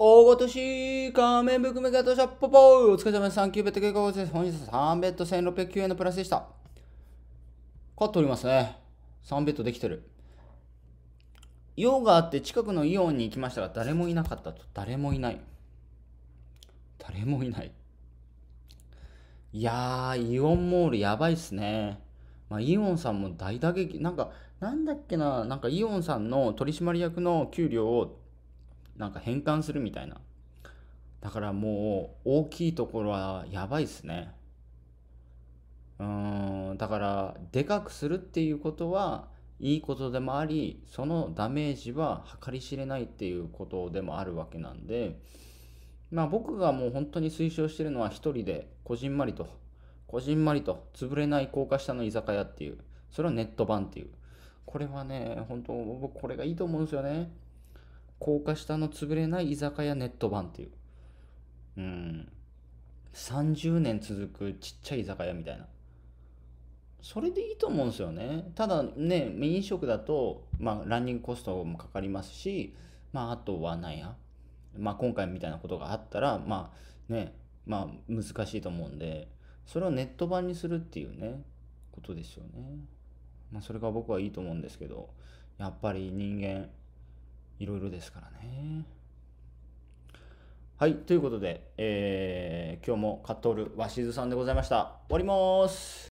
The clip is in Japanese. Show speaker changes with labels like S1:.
S1: 大ごとし、仮面ぶガめシャッポポーお疲れ様です。3級ベッド計画です。本日3ベッド1609円のプラスでした。勝っておりますね。3ベッドできてる。用があって近くのイオンに行きましたが、誰もいなかったと。誰もいない。誰もいない。いやー、イオンモールやばいっすね。まあ、イオンさんも大打撃、なんか、なんだっけな、なんかイオンさんの取締役の給料をなんか変換するみたいな。だからもう大きいところはやばいっすね。うーん、だからでかくするっていうことはいいことでもあり、そのダメージは計り知れないっていうことでもあるわけなんで、まあ僕がもう本当に推奨してるのは一人でこじんまりと、こじんまりと潰れない高架下の居酒屋っていう、それはネット版っていう。これはね、本当僕これがいいと思うんですよね。高架下の潰れない居酒屋ネット版っていう。うん。30年続くちっちゃい居酒屋みたいな。それでいいと思うんですよね。ただね、飲食だと、まあ、ランニングコストもかかりますし、まあ、あとはなんや。まあ、今回みたいなことがあったら、まあ、ね、まあ、難しいと思うんで、それをネット版にするっていうね、ことですよね。まあ、それが僕はいいと思うんですけど、やっぱり人間、いろいろですからね。はい、ということで、えー、今日もカットール鷲津さんでございました。終わります。